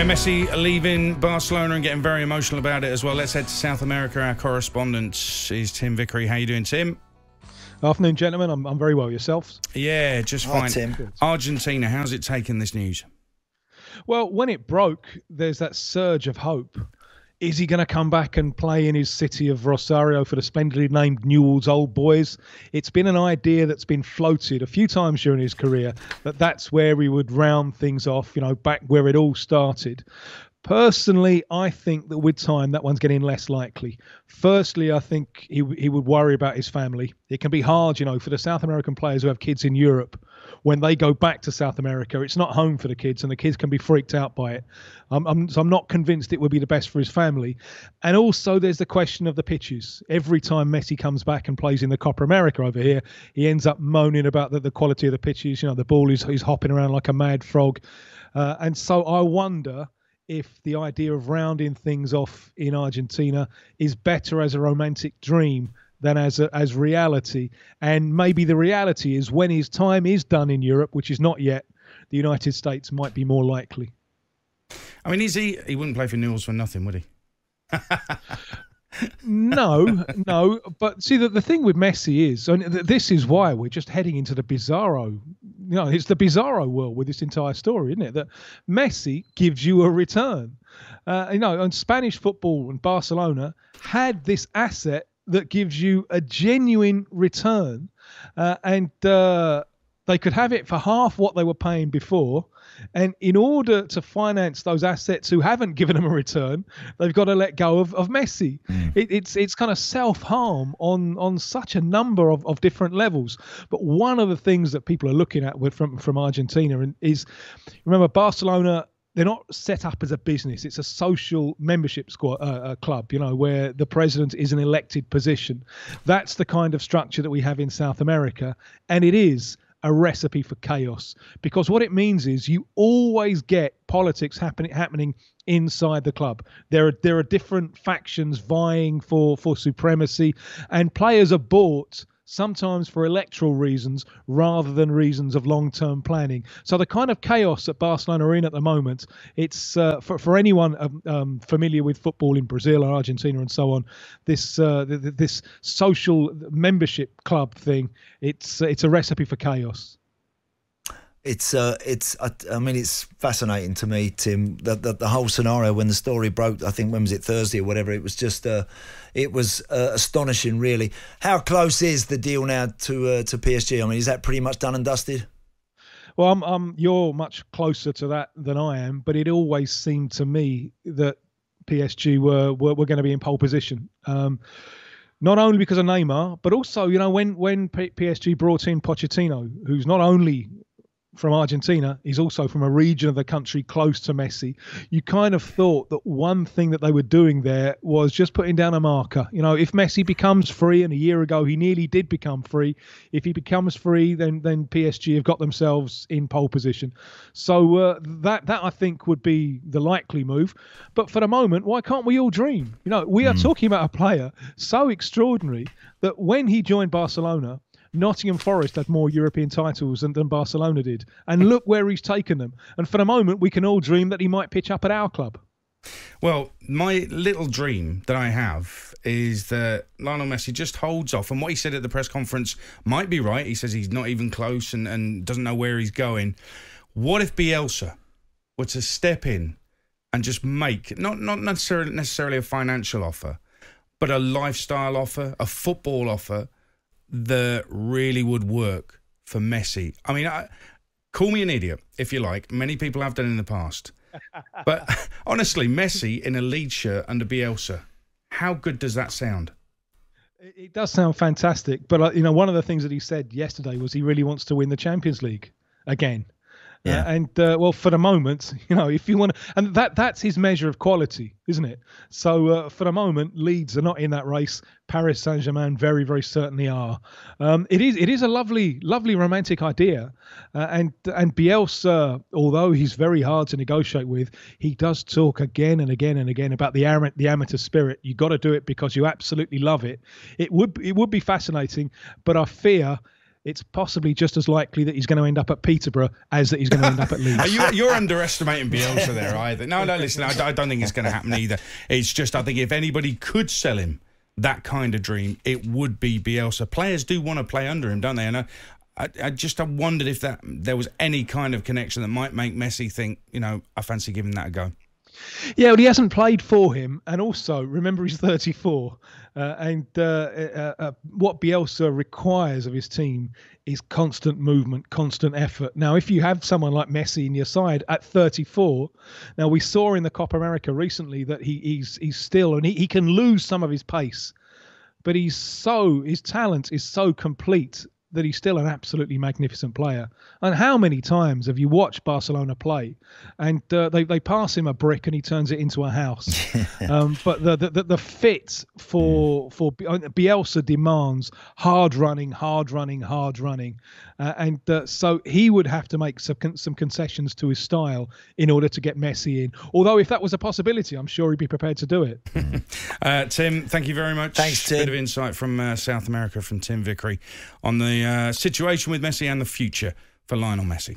Yeah, Messi leaving Barcelona and getting very emotional about it as well. Let's head to South America. Our correspondent is Tim Vickery. How you doing, Tim? Afternoon, gentlemen. I'm, I'm very well. Yourselves? Yeah, just fine. Hi, Tim. Argentina, how's it taken this news? Well, when it broke, there's that surge of hope is he going to come back and play in his city of Rosario for the splendidly named Newell's Old Boys? It's been an idea that's been floated a few times during his career that that's where he would round things off, you know, back where it all started. Personally, I think that with time, that one's getting less likely. Firstly, I think he, he would worry about his family. It can be hard, you know, for the South American players who have kids in Europe when they go back to South America, it's not home for the kids, and the kids can be freaked out by it. I'm, I'm, so I'm not convinced it would be the best for his family. And also, there's the question of the pitches. Every time Messi comes back and plays in the Copper America over here, he ends up moaning about the, the quality of the pitches. You know, the ball is he's hopping around like a mad frog, uh, and so I wonder if the idea of rounding things off in Argentina is better as a romantic dream than as a, as reality. And maybe the reality is when his time is done in Europe, which is not yet, the United States might be more likely. I mean, is he? He wouldn't play for Newell's for nothing, would he? no, no. But see, the, the thing with Messi is, and this is why we're just heading into the bizarro. You know, it's the bizarro world with this entire story, isn't it? That Messi gives you a return. Uh, you know, and Spanish football and Barcelona had this asset that gives you a genuine return. Uh, and uh, they could have it for half what they were paying before. And in order to finance those assets who haven't given them a return, they've got to let go of, of Messi. Hmm. It, it's it's kind of self harm on on such a number of, of different levels. But one of the things that people are looking at with, from from Argentina and is remember Barcelona they're not set up as a business. It's a social membership squad, uh, uh, club, you know, where the president is an elected position. That's the kind of structure that we have in South America, and it is a recipe for chaos because what it means is you always get politics happening happening inside the club. There are there are different factions vying for for supremacy, and players are bought sometimes for electoral reasons rather than reasons of long-term planning. So the kind of chaos at Barcelona are in at the moment, it's uh, for, for anyone um, um, familiar with football in Brazil or Argentina and so on, this uh, this social membership club thing, it's it's a recipe for chaos it's uh, it's I, I, mean it's fascinating to me, Tim. That the, the, whole scenario when the story broke, I think when was it Thursday or whatever, it was just uh, it was uh, astonishing, really. How close is the deal now to uh, to PSG? I mean, is that pretty much done and dusted? Well, I'm, I'm, you're much closer to that than I am, but it always seemed to me that PSG were were, were going to be in pole position. Um, not only because of Neymar, but also you know when when PSG brought in Pochettino, who's not only from Argentina. He's also from a region of the country close to Messi. You kind of thought that one thing that they were doing there was just putting down a marker. You know, if Messi becomes free, and a year ago he nearly did become free, if he becomes free, then then PSG have got themselves in pole position. So uh, that that I think would be the likely move. But for the moment, why can't we all dream? You know, we are mm. talking about a player so extraordinary that when he joined Barcelona, Nottingham Forest had more European titles than, than Barcelona did. And look where he's taken them. And for the moment, we can all dream that he might pitch up at our club. Well, my little dream that I have is that Lionel Messi just holds off. And what he said at the press conference might be right. He says he's not even close and, and doesn't know where he's going. What if Bielsa were to step in and just make, not, not necessarily, necessarily a financial offer, but a lifestyle offer, a football offer? that really would work for Messi? I mean, I, call me an idiot if you like. Many people have done in the past. but honestly, Messi in a lead shirt under Bielsa, how good does that sound? It does sound fantastic, but uh, you know, one of the things that he said yesterday was he really wants to win the Champions League again. Yeah. Uh, and uh, well, for the moment, you know, if you want, to, and that that's his measure of quality, isn't it? So uh, for the moment, Leeds are not in that race. Paris Saint Germain very, very certainly are. Um, it is it is a lovely, lovely romantic idea, uh, and and Bielsa, although he's very hard to negotiate with, he does talk again and again and again about the amateur, the amateur spirit. You got to do it because you absolutely love it. It would it would be fascinating, but I fear it's possibly just as likely that he's going to end up at Peterborough as that he's going to end up at Leeds. you, are underestimating Bielsa there either. No, no, listen, I, I don't think it's going to happen either. It's just I think if anybody could sell him that kind of dream, it would be Bielsa. Players do want to play under him, don't they? And I, I, I just I wondered if that there was any kind of connection that might make Messi think, you know, I fancy giving that a go. Yeah, well, he hasn't played for him, and also remember he's 34, uh, and uh, uh, uh, what Bielsa requires of his team is constant movement, constant effort. Now, if you have someone like Messi in your side at 34, now we saw in the Copa America recently that he, he's he's still and he, he can lose some of his pace, but he's so his talent is so complete that he's still an absolutely magnificent player. And how many times have you watched Barcelona play, and uh, they they pass him a brick and he turns it into a house? um, but the, the the fit for mm. for uh, Bielsa demands hard running, hard running, hard running, uh, and uh, so he would have to make some some concessions to his style in order to get Messi in. Although if that was a possibility, I'm sure he'd be prepared to do it. Uh, Tim, thank you very much. Thanks, Tim. Bit of insight from uh, South America from Tim Vickery on the the uh, situation with Messi and the future for Lionel Messi.